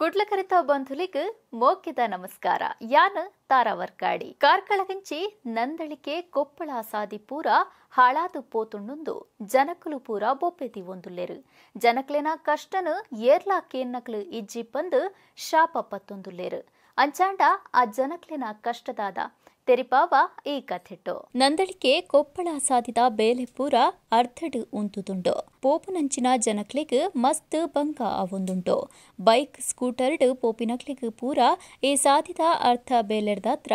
ಕುಡ್ಲಕರೆತ ಬಂಧುಲಿಗೆ ಮೋಕೆದ ನಮಸ್ಕಾರ ಯಾನ ತಾರಾವರ್ಕಾಡಿ ಕಾರ್ಕಳಗಂಚಿ ನಂದಳಿಕೆ ಕೊಪ್ಪಳ ಸಾದಿ ಪೂರ ಹಾಳಾದು ಪೋತುಣ್ಣುಂದು ಜನಕುಲು ಪೂರ ಒಂದು ಒಂದುಲ್ಲೆರು ಜನಕ್ಲೆನ ಕಷ್ಟನು ಏರ್ಲಾ ಕೇನ್ನಕ್ಲು ಇಜ್ಜಿ ಬಂದು ಶಾಪ ಪತ್ತೊಂದುಲ್ಲೆರು ಅಂಚಾಂಡ ಆ ಜನಕ್ಲಿನ ಕಷ್ಟದಾದ ತೆರಿಪಾವ ಈ ಕಥೆಟ್ಟು ನಂದಳಿಕೆ ಕೊಪ್ಪಳ ಸಾಧಿದ ಪೂರ ಅರ್ಧಡು ಉಂತುದುಂಡು ಪೋಪುನಂಚಿನ ಜನಕ್ಲಿಗ್ ಮಸ್ತ್ ಬಂಗ ಅವೊಂದುಂಡು ಬೈಕ್ ಸ್ಕೂಟರ್ಡ್ ಪೋಪಿನಕ್ಲಿಗ್ ಪೂರ ಈ ಸಾಧಿದ ಅರ್ಥ ಬೇಲೆರ್ದಾತ್ರ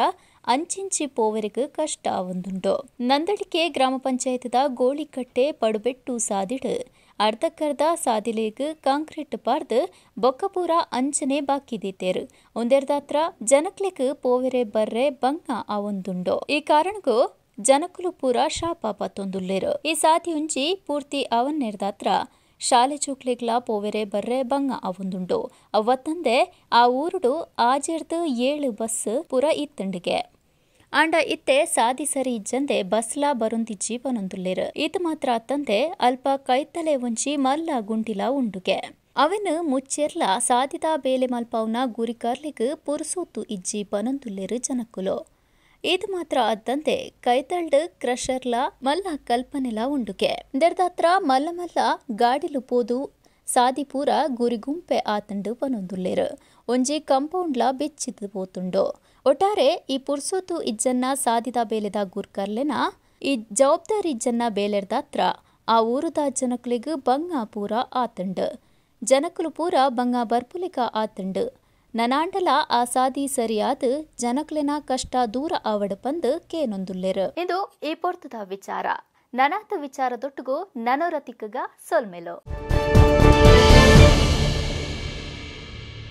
ಅಂಚಿಂಚಿ ಪೋವರಿಗ ಕಷ್ಟ ಅವೊಂದುಂಡು ನಂದಳಿಕೆ ಗ್ರಾಮ ಪಂಚಾಯತದ ಗೋಳಿಕಟ್ಟೆ ಪಡುಬೆಟ್ಟು ಸಾದಿಡು ಅರ್ಧಕ್ಕರ್ಧ ಸಾದಿಲೇಗ್ ಕಾಂಕ್ರೀಟ್ ಪಾರ್ದ್ ಬೊಕ್ಕಪೂರ ಅಂಚನೆ ಬಾಕಿ ಬಾಕಿದೀತೆರ್ ಉಂದೆರ್ದಾತ್ರ ಜನಕ್ಲೆಗ್ ಪೋವೆರೆ ಬರ್ರೆ ಬಂಗ ಆವೊಂದುಂಡೋ ಈ ಕಾರಣಗೂ ಜನಕುಲು ಪೂರ ಶಾಪ ಪತ್ತೊಂದುಲ್ಲೆರ್ ಈ ಸಾದಿ ಉಂಚಿ ಪೂರ್ತಿ ಅವನ್ನೆರ್ದಾತ್ರ ಶಾಲೆ ಚೂಕ್ಲೆಗ್ಲ ಪೋವೆರೆ ಬರ್ರೆ ಬಂಗ ಆವೊಂದುಂಡು ಅವತ್ತಂದೆ ಆ ಊರುಡು ಆಜೆರ್ದು ಏಳು ಬಸ್ ಪುರ ಇತ್ತಂಡಿಗೆ ಆಂಡ ಇತ್ತೆ ಸಾದಿ ಸರಿ ಇಜ್ಜಂದೆ ಬಸ್ಲಾ ಬರುಂದಿ ಜೀವನೊಂದುಲ್ಲಿರ್ ಇತ್ ಮಾತ್ರ ಅತ್ತಂದೆ ಅಲ್ಪ ಕೈತಲೆ ಒಂಜಿ ಮಲ್ಲ ಗುಂಡಿಲ ಉಂಡುಗೆ ಅವನು ಮುಚ್ಚೆರ್ಲ ಸಾಧಿತಾ ಬೇಲೆ ಮಲ್ಪವ್ನ ಗುರಿ ಕರ್ಲಿಗ್ ಪುರುಸೂತು ಇಜ್ಜಿ ಪನೊಂದುಲ್ಲೆರು ಜನಕುಲು ಇದು ಮಾತ್ರ ಅದ್ದಂತೆ ಕೈತಳ್ಳ ಕ್ರಷರ್ಲ ಮಲ್ಲ ಕಲ್ಪನೆಲ ಉಂಡುಕೆ ದೆರ್ದಾತ್ರ ಮಲ್ಲ ಮಲ್ಲ ಗಾಡಿಲು ಪೋದು ಗುರಿ ಗುರಿಗುಂಪೆ ಆತಂಡು ಪನೊಂದುಲ್ಲೆರ್ ಒಂಜಿ ಲ ಬೆಚ್ಚಿದ ಪೋತುಂಡು ಒಟ್ಟಾರೆ ಈ ಪುರ್ಸೊತ್ತು ಇಜ್ಜನ್ನ ಸಾಧಿದ ಬೇಲೆದ ಗುರ್ಕರ್ಲೆನ ಈ ಜವಾಬ್ದಾರಿ ಇಜ್ಜನ್ನ ಬೇಲೆರ್ದಾತ್ರ ಆ ಊರುದ ಜನಕುಲಿಗ್ ಬಂಗ ಪೂರ ಆತಂಡ್ ಜನಕುಲು ಪೂರ ಬಂಗ ಬರ್ಪುಲಿಕ ಆತಂಡ್ ನನಾಂಡಲ ಆ ಸಾದಿ ಸರಿಯಾದ ಜನಕುಲಿನ ಕಷ್ಟ ದೂರ ಆವಡ ಪಂದ್ ಕೇನೊಂದುಲ್ಲೆರ್ ಇದು ಈ ಪೊರ್ತುದ ವಿಚಾರ ನನಾತ ವಿಚಾರದೊಟ್ಟಿಗೂ ನನೋರತಿಕಗ ಸೊಲ್ಮೆಲೋ